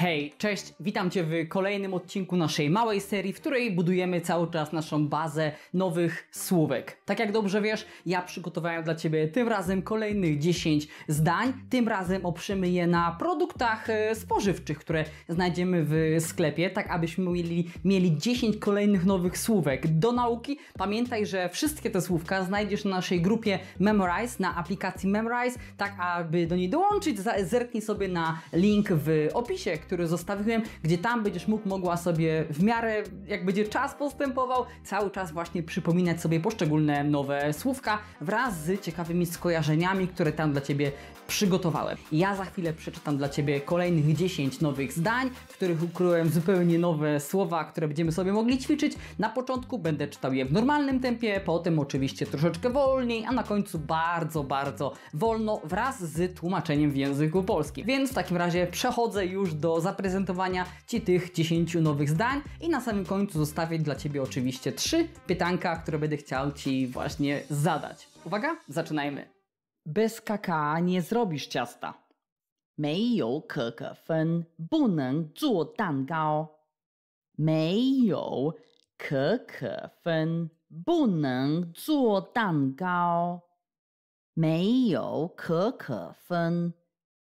Hej, cześć, witam Cię w kolejnym odcinku naszej małej serii, w której budujemy cały czas naszą bazę nowych słówek. Tak jak dobrze wiesz, ja przygotowałem dla Ciebie tym razem kolejnych 10 zdań. Tym razem oprzymy je na produktach e, spożywczych, które znajdziemy w sklepie, tak abyśmy mieli, mieli 10 kolejnych nowych słówek do nauki. Pamiętaj, że wszystkie te słówka znajdziesz na naszej grupie Memorize, na aplikacji Memorize, tak aby do niej dołączyć, zerknij sobie na link w opisie, który zostawiłem, gdzie tam będziesz mógł, mogła sobie w miarę, jak będzie czas postępował, cały czas właśnie przypominać sobie poszczególne nowe słówka wraz z ciekawymi skojarzeniami, które tam dla Ciebie przygotowałem. Ja za chwilę przeczytam dla Ciebie kolejnych 10 nowych zdań, w których ukryłem zupełnie nowe słowa, które będziemy sobie mogli ćwiczyć. Na początku będę czytał je w normalnym tempie, potem oczywiście troszeczkę wolniej, a na końcu bardzo, bardzo wolno wraz z tłumaczeniem w języku polskim. Więc w takim razie przechodzę już do do zaprezentowania Ci tych 10 nowych zdań i na samym końcu zostawię dla Ciebie oczywiście 3 pytanka, które będę chciał Ci właśnie zadać. Uwaga, zaczynajmy. Bez kaka nie zrobisz ciasta. fen fen fen.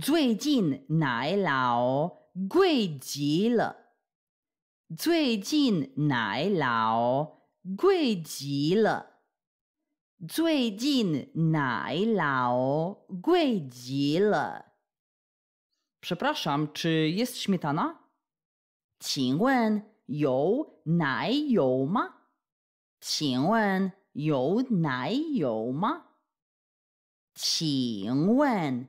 最近奶酪贵极了。最近奶酪贵极了。最近奶酪贵极了。Przepraszam, czy jest śmietana? 请问有奶油吗？请问有奶油吗？请问。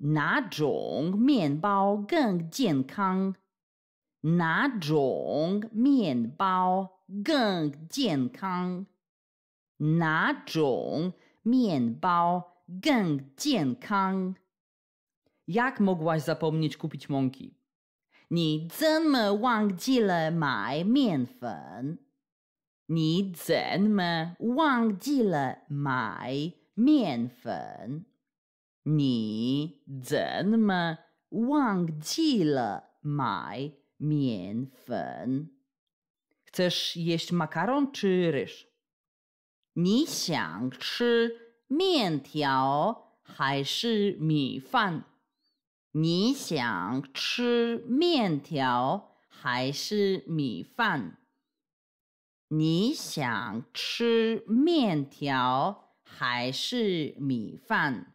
哪种面包更健康？哪种面包更健康？哪种面包更健康？Jak mogłaś zapomnieć kupić mąki? 你怎么忘记了买面粉？你怎么忘记了买面粉？你怎么忘记了买面粉？这是什么卡龙吃的？你想吃面条还是米饭？你想吃面条还是米饭？你想吃面条还是米饭？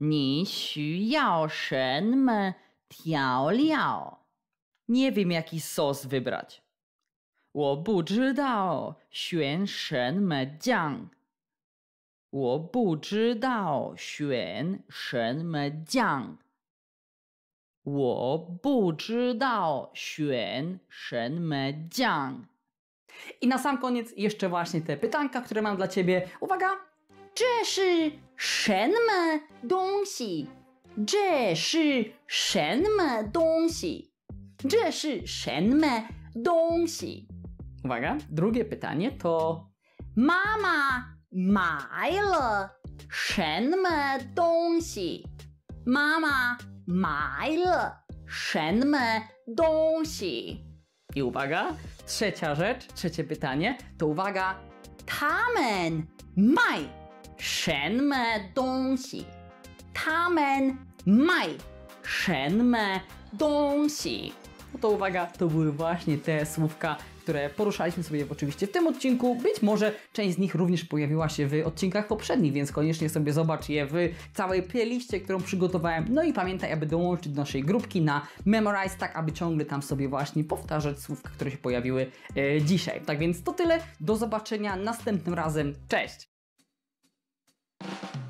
Ni shen me tiao liao. Nie wiem, jaki sos wybrać. Wo bu zhi dao xuan shen me jiang. Wo bu zhi dao xuan shen me jiang. na sam koniec jeszcze właśnie te pytanka, które mam dla Ciebie. Uwaga! 这是什么东西？这是什么东西？这是什么东西？Uwaga, drugie pytanie to Mama 买了什么东西？妈妈买了什么东西？I uwaga, trzecia rzecz, trzecie pytanie to uwaga, tamen maj 什么东西？他们卖什么东西？No to uwaga, to były właśnie te słówka, które poruszaliśmy sobie oczywiście w tym odcinku. Być może część z nich również pojawiła się w odcinkach poprzednich, więc koniecznie sobie zobacz je w całej playliście, którą przygotowałem. No i pamiętaj, aby dołączyć do naszej grupki na Memorize, tak aby ciągle tam sobie właśnie powtarzać słówka, które się pojawiły e, dzisiaj. Tak więc to tyle, do zobaczenia następnym razem, cześć! you